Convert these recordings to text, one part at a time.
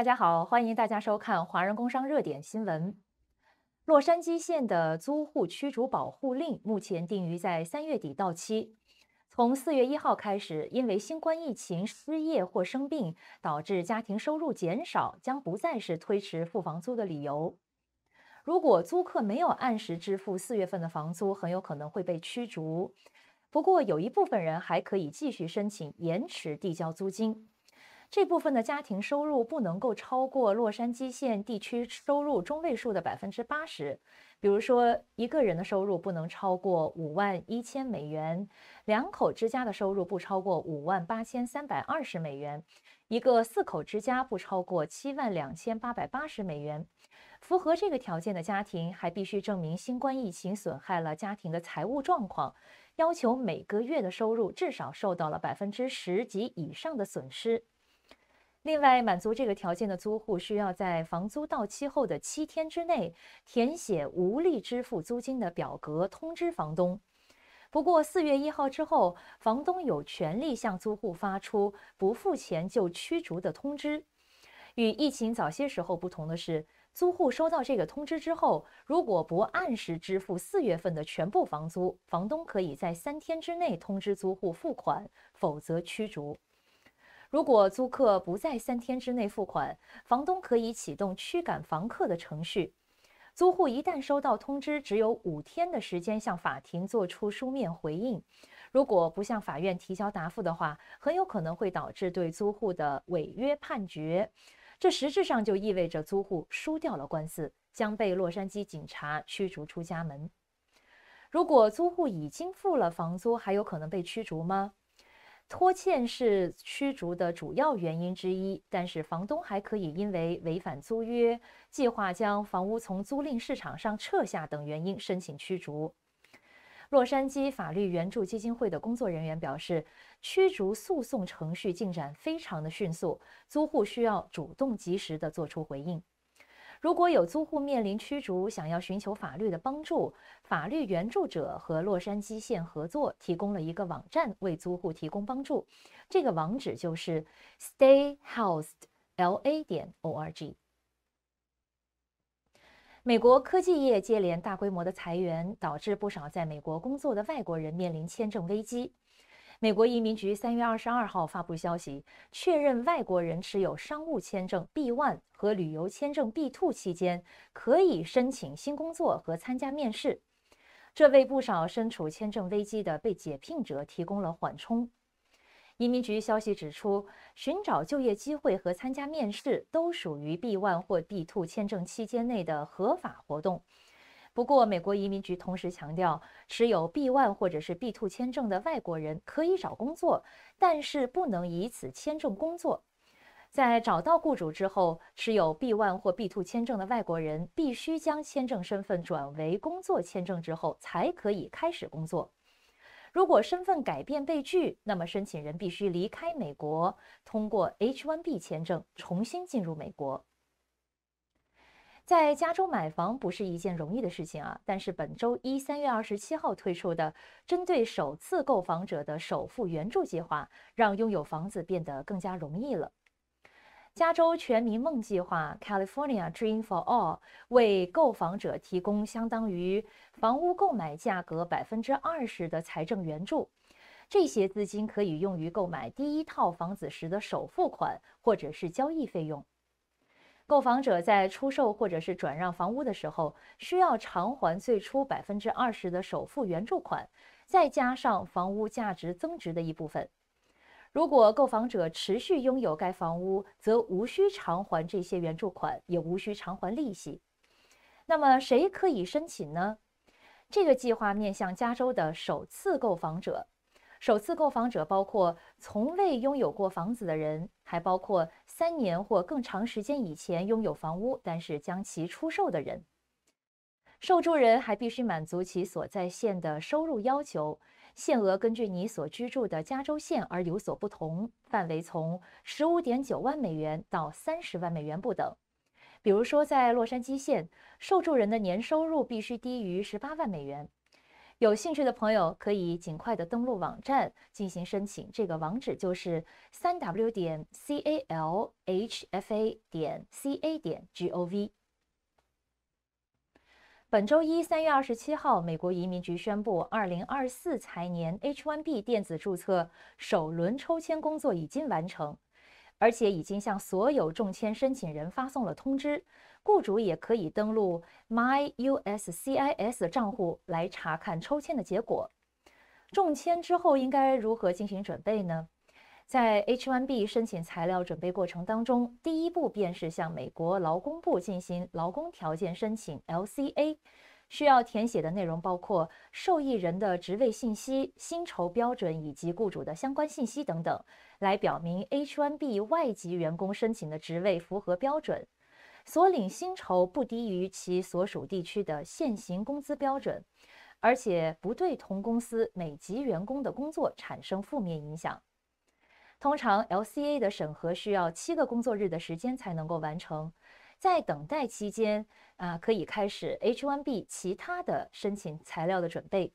大家好，欢迎大家收看《华人工商热点新闻》。洛杉矶县的租户驱逐保护令目前定于在三月底到期。从四月一号开始，因为新冠疫情失业或生病导致家庭收入减少，将不再是推迟付房租的理由。如果租客没有按时支付四月份的房租，很有可能会被驱逐。不过，有一部分人还可以继续申请延迟递交租金。这部分的家庭收入不能够超过洛杉矶县地区收入中位数的百分之八十。比如说，一个人的收入不能超过五万一千美元，两口之家的收入不超过五万八千三百二十美元，一个四口之家不超过七万两千八百八十美元。符合这个条件的家庭还必须证明新冠疫情损害了家庭的财务状况，要求每个月的收入至少受到了百分之十及以上的损失。另外，满足这个条件的租户需要在房租到期后的七天之内填写无力支付租金的表格，通知房东。不过，四月一号之后，房东有权利向租户发出不付钱就驱逐的通知。与疫情早些时候不同的是，租户收到这个通知之后，如果不按时支付四月份的全部房租，房东可以在三天之内通知租户付款，否则驱逐。如果租客不在三天之内付款，房东可以启动驱赶房客的程序。租户一旦收到通知，只有五天的时间向法庭作出书面回应。如果不向法院提交答复的话，很有可能会导致对租户的违约判决。这实质上就意味着租户输掉了官司，将被洛杉矶警察驱逐出家门。如果租户已经付了房租，还有可能被驱逐吗？拖欠是驱逐的主要原因之一，但是房东还可以因为违反租约、计划将房屋从租赁市场上撤下等原因申请驱逐。洛杉矶法律援助基金会的工作人员表示，驱逐诉讼程序进展非常的迅速，租户需要主动及时的做出回应。如果有租户面临驱逐，想要寻求法律的帮助，法律援助者和洛杉矶县合作提供了一个网站为租户提供帮助，这个网址就是 stayhousedla 点 org。美国科技业接连大规模的裁员，导致不少在美国工作的外国人面临签证危机。美国移民局三月二十二号发布消息，确认外国人持有商务签证 B1 和旅游签证 B2 期间，可以申请新工作和参加面试。这为不少身处签证危机的被解聘者提供了缓冲。移民局消息指出，寻找就业机会和参加面试都属于 B1 或 B2 签证期间内的合法活动。不过，美国移民局同时强调，持有 B1 或者是 B2 签证的外国人可以找工作，但是不能以此签证工作。在找到雇主之后，持有 B1 或 B2 签证的外国人必须将签证身份转为工作签证之后，才可以开始工作。如果身份改变被拒，那么申请人必须离开美国，通过 H1B 签证重新进入美国。在加州买房不是一件容易的事情啊，但是本周一三月二十七号推出的针对首次购房者的首付援助计划，让拥有房子变得更加容易了。加州全民梦计划 （California Dream for All） 为购房者提供相当于房屋购买价格百分之二十的财政援助，这些资金可以用于购买第一套房子时的首付款或者是交易费用。购房者在出售或者是转让房屋的时候，需要偿还最初百分之二十的首付援助款，再加上房屋价值增值的一部分。如果购房者持续拥有该房屋，则无需偿还这些援助款，也无需偿还利息。那么，谁可以申请呢？这个计划面向加州的首次购房者。首次购房者包括从未拥有过房子的人，还包括三年或更长时间以前拥有房屋但是将其出售的人。受助人还必须满足其所在县的收入要求，限额根据你所居住的加州县而有所不同，范围从十五点九万美元到三十万美元不等。比如说，在洛杉矶县，受助人的年收入必须低于十八万美元。有兴趣的朋友可以尽快的登录网站进行申请，这个网址就是三 w 点 c a l h f a 点 c a 点 g o v。本周一三月二十七号，美国移民局宣布，二零二四财年 H 1 B 电子注册首轮抽签工作已经完成。而且已经向所有中签申请人发送了通知，雇主也可以登录 My USCIS 账户来查看抽签的结果。中签之后应该如何进行准备呢？在 H-1B 申请材料准备过程当中，第一步便是向美国劳工部进行劳工条件申请 （LCA）。需要填写的内容包括受益人的职位信息、薪酬标准以及雇主的相关信息等等，来表明 H、1 B 外籍员工申请的职位符合标准，所领薪酬不低于其所属地区的现行工资标准，而且不对同公司美籍员工的工作产生负面影响。通常 LCA 的审核需要七个工作日的时间才能够完成。在等待期间，啊，可以开始 H1B 其他的申请材料的准备，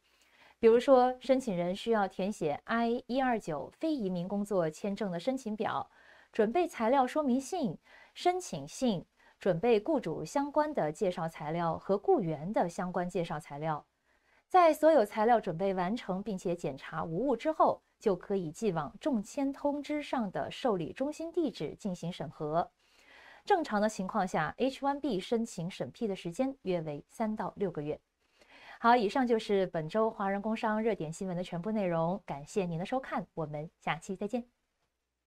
比如说申请人需要填写 I 一二九非移民工作签证的申请表，准备材料说明信、申请信，准备雇主相关的介绍材料和雇员的相关介绍材料。在所有材料准备完成并且检查无误之后，就可以寄往中签通知上的受理中心地址进行审核。正常的情况下，H1B 申请审批的时间约为三到六个月。好，以上就是本周华人工商热点新闻的全部内容，感谢您的收看，我们下期再见。